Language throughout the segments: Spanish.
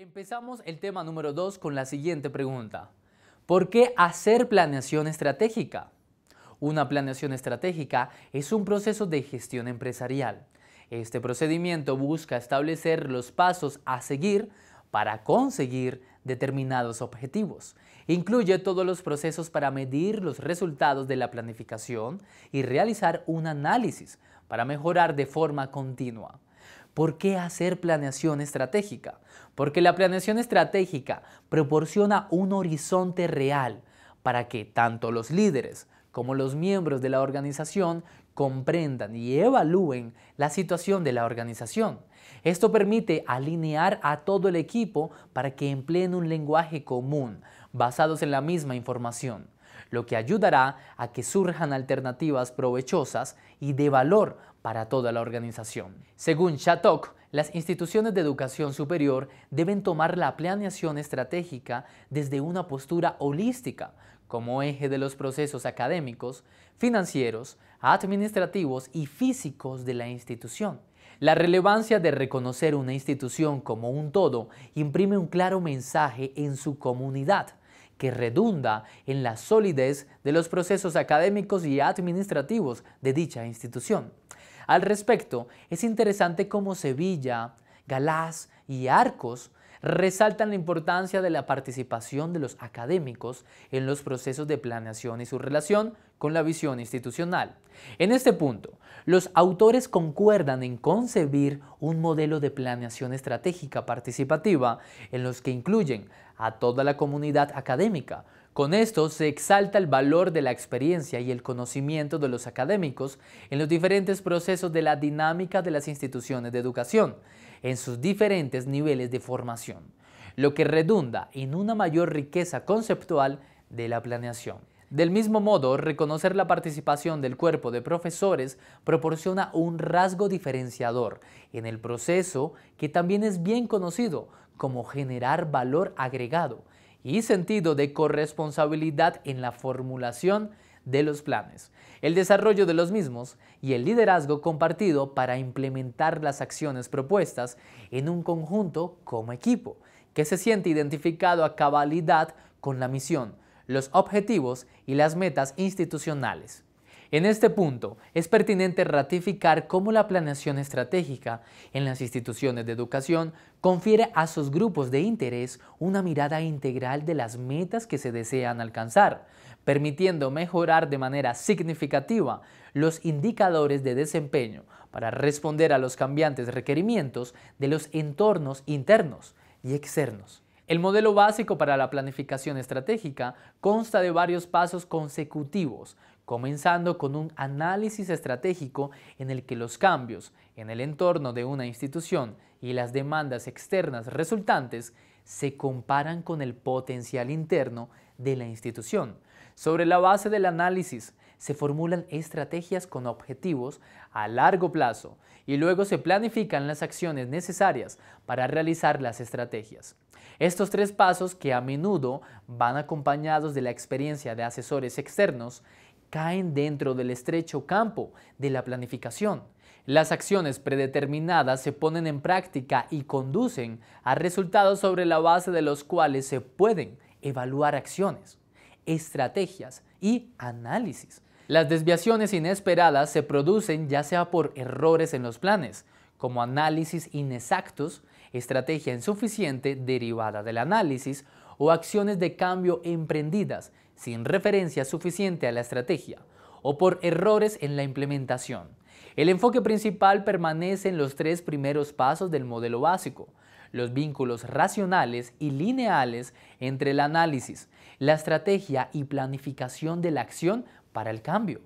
Empezamos el tema número 2 con la siguiente pregunta. ¿Por qué hacer planeación estratégica? Una planeación estratégica es un proceso de gestión empresarial. Este procedimiento busca establecer los pasos a seguir para conseguir determinados objetivos. Incluye todos los procesos para medir los resultados de la planificación y realizar un análisis para mejorar de forma continua. ¿Por qué hacer planeación estratégica? Porque la planeación estratégica proporciona un horizonte real para que tanto los líderes como los miembros de la organización comprendan y evalúen la situación de la organización. Esto permite alinear a todo el equipo para que empleen un lenguaje común, basados en la misma información, lo que ayudará a que surjan alternativas provechosas y de valor para toda la organización. Según Chatok, las instituciones de educación superior deben tomar la planeación estratégica desde una postura holística, como eje de los procesos académicos, financieros, administrativos y físicos de la institución. La relevancia de reconocer una institución como un todo imprime un claro mensaje en su comunidad que redunda en la solidez de los procesos académicos y administrativos de dicha institución. Al respecto, es interesante cómo Sevilla, Galás y Arcos resaltan la importancia de la participación de los académicos en los procesos de planeación y su relación con la visión institucional. En este punto, los autores concuerdan en concebir un modelo de planeación estratégica participativa en los que incluyen a toda la comunidad académica. Con esto se exalta el valor de la experiencia y el conocimiento de los académicos en los diferentes procesos de la dinámica de las instituciones de educación, en sus diferentes niveles de formación, lo que redunda en una mayor riqueza conceptual de la planeación. Del mismo modo, reconocer la participación del cuerpo de profesores proporciona un rasgo diferenciador en el proceso que también es bien conocido como generar valor agregado y sentido de corresponsabilidad en la formulación de los planes, el desarrollo de los mismos y el liderazgo compartido para implementar las acciones propuestas en un conjunto como equipo, que se siente identificado a cabalidad con la misión, los objetivos y las metas institucionales. En este punto, es pertinente ratificar cómo la planeación estratégica en las instituciones de educación confiere a sus grupos de interés una mirada integral de las metas que se desean alcanzar, permitiendo mejorar de manera significativa los indicadores de desempeño para responder a los cambiantes requerimientos de los entornos internos y externos. El modelo básico para la planificación estratégica consta de varios pasos consecutivos comenzando con un análisis estratégico en el que los cambios en el entorno de una institución y las demandas externas resultantes se comparan con el potencial interno de la institución. Sobre la base del análisis se formulan estrategias con objetivos a largo plazo y luego se planifican las acciones necesarias para realizar las estrategias. Estos tres pasos que a menudo van acompañados de la experiencia de asesores externos caen dentro del estrecho campo de la planificación. Las acciones predeterminadas se ponen en práctica y conducen a resultados sobre la base de los cuales se pueden evaluar acciones, estrategias y análisis. Las desviaciones inesperadas se producen ya sea por errores en los planes, como análisis inexactos, estrategia insuficiente derivada del análisis o acciones de cambio emprendidas sin referencia suficiente a la estrategia o por errores en la implementación. El enfoque principal permanece en los tres primeros pasos del modelo básico, los vínculos racionales y lineales entre el análisis, la estrategia y planificación de la acción para el cambio.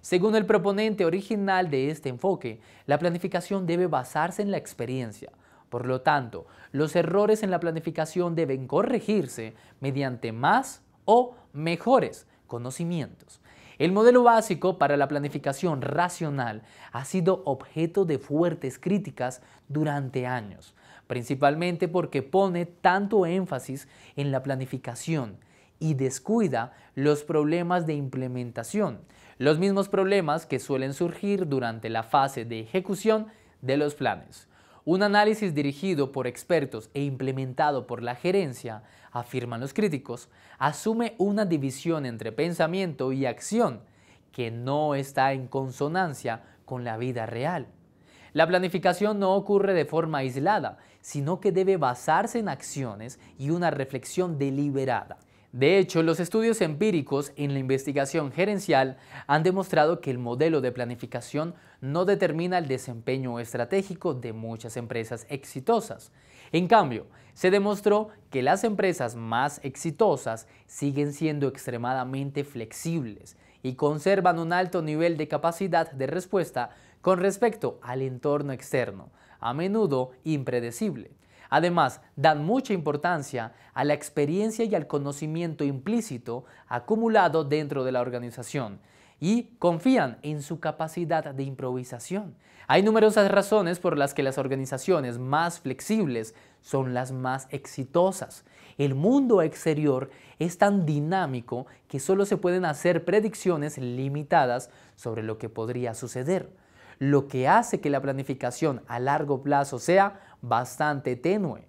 Según el proponente original de este enfoque, la planificación debe basarse en la experiencia, por lo tanto, los errores en la planificación deben corregirse mediante más o mejores conocimientos. El modelo básico para la planificación racional ha sido objeto de fuertes críticas durante años, principalmente porque pone tanto énfasis en la planificación y descuida los problemas de implementación, los mismos problemas que suelen surgir durante la fase de ejecución de los planes. Un análisis dirigido por expertos e implementado por la gerencia, afirman los críticos, asume una división entre pensamiento y acción que no está en consonancia con la vida real. La planificación no ocurre de forma aislada, sino que debe basarse en acciones y una reflexión deliberada. De hecho, los estudios empíricos en la investigación gerencial han demostrado que el modelo de planificación no determina el desempeño estratégico de muchas empresas exitosas. En cambio, se demostró que las empresas más exitosas siguen siendo extremadamente flexibles y conservan un alto nivel de capacidad de respuesta con respecto al entorno externo, a menudo impredecible. Además, dan mucha importancia a la experiencia y al conocimiento implícito acumulado dentro de la organización y confían en su capacidad de improvisación. Hay numerosas razones por las que las organizaciones más flexibles son las más exitosas. El mundo exterior es tan dinámico que solo se pueden hacer predicciones limitadas sobre lo que podría suceder, lo que hace que la planificación a largo plazo sea bastante tenue.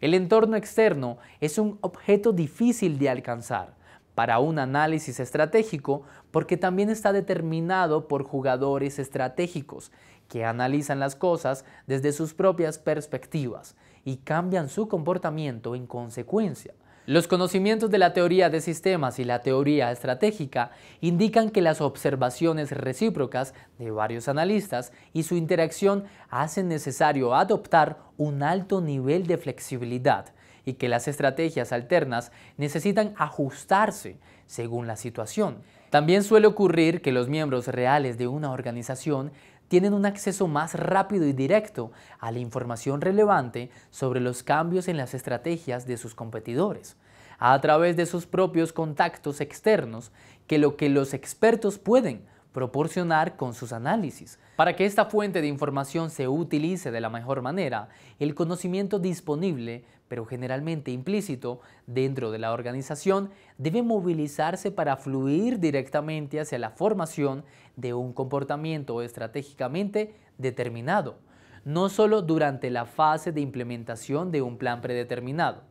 El entorno externo es un objeto difícil de alcanzar para un análisis estratégico porque también está determinado por jugadores estratégicos que analizan las cosas desde sus propias perspectivas y cambian su comportamiento en consecuencia. Los conocimientos de la teoría de sistemas y la teoría estratégica indican que las observaciones recíprocas de varios analistas y su interacción hacen necesario adoptar un alto nivel de flexibilidad y que las estrategias alternas necesitan ajustarse según la situación. También suele ocurrir que los miembros reales de una organización tienen un acceso más rápido y directo a la información relevante sobre los cambios en las estrategias de sus competidores, a través de sus propios contactos externos que lo que los expertos pueden proporcionar con sus análisis. Para que esta fuente de información se utilice de la mejor manera, el conocimiento disponible, pero generalmente implícito, dentro de la organización debe movilizarse para fluir directamente hacia la formación de un comportamiento estratégicamente determinado, no solo durante la fase de implementación de un plan predeterminado,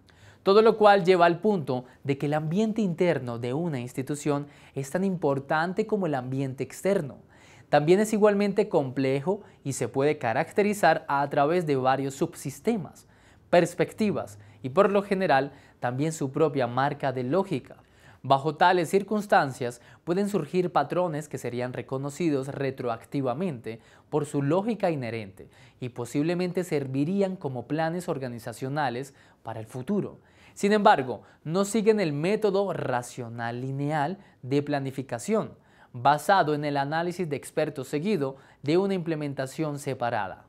todo lo cual lleva al punto de que el ambiente interno de una institución es tan importante como el ambiente externo. También es igualmente complejo y se puede caracterizar a través de varios subsistemas, perspectivas y por lo general también su propia marca de lógica. Bajo tales circunstancias pueden surgir patrones que serían reconocidos retroactivamente por su lógica inherente y posiblemente servirían como planes organizacionales para el futuro. Sin embargo, no siguen el método racional lineal de planificación, basado en el análisis de expertos seguido de una implementación separada.